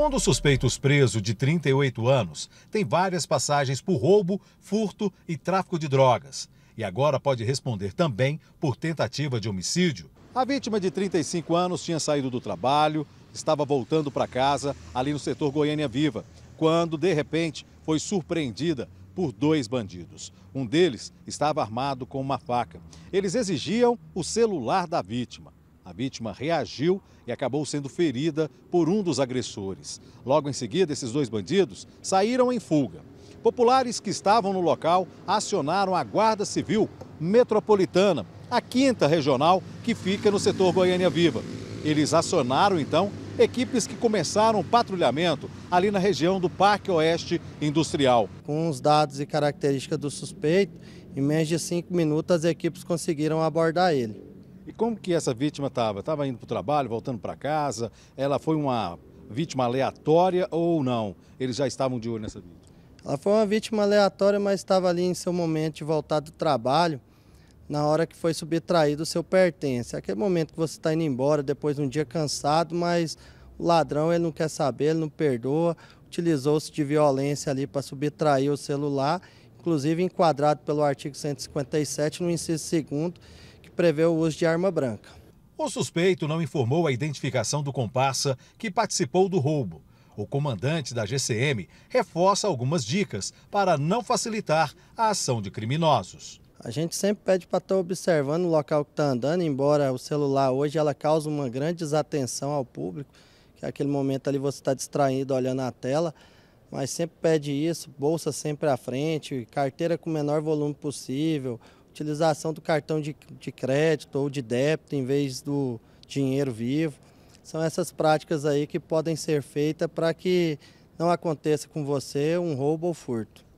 Um dos suspeitos preso, de 38 anos, tem várias passagens por roubo, furto e tráfico de drogas. E agora pode responder também por tentativa de homicídio. A vítima de 35 anos tinha saído do trabalho, estava voltando para casa, ali no setor Goiânia Viva, quando, de repente, foi surpreendida por dois bandidos. Um deles estava armado com uma faca. Eles exigiam o celular da vítima. A vítima reagiu e acabou sendo ferida por um dos agressores. Logo em seguida, esses dois bandidos saíram em fuga. Populares que estavam no local acionaram a Guarda Civil Metropolitana, a quinta regional que fica no setor Goiânia Viva. Eles acionaram então equipes que começaram o patrulhamento ali na região do Parque Oeste Industrial. Com os dados e características do suspeito, em menos de cinco minutos as equipes conseguiram abordar ele. E como que essa vítima estava? Estava indo para o trabalho, voltando para casa? Ela foi uma vítima aleatória ou não? Eles já estavam de olho nessa vítima? Ela foi uma vítima aleatória, mas estava ali em seu momento de voltar do trabalho, na hora que foi subtraído o seu pertence. Aquele momento que você está indo embora, depois de um dia cansado, mas o ladrão ele não quer saber, ele não perdoa, utilizou-se de violência ali para subtrair o celular, inclusive enquadrado pelo artigo 157, no inciso 2 prevê o uso de arma branca. O suspeito não informou a identificação do comparsa que participou do roubo. O comandante da GCM reforça algumas dicas para não facilitar a ação de criminosos. A gente sempre pede para estar tá observando o local que está andando, embora o celular hoje ela causa uma grande desatenção ao público, que é aquele momento ali você está distraído olhando a tela, mas sempre pede isso, bolsa sempre à frente, carteira com o menor volume possível, utilização do cartão de, de crédito ou de débito em vez do dinheiro vivo. São essas práticas aí que podem ser feitas para que não aconteça com você um roubo ou furto.